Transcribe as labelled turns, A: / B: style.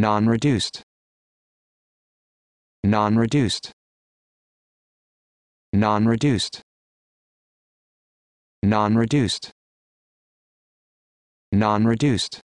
A: non-reduced non-reduced non-reduced non-reduced non-reduced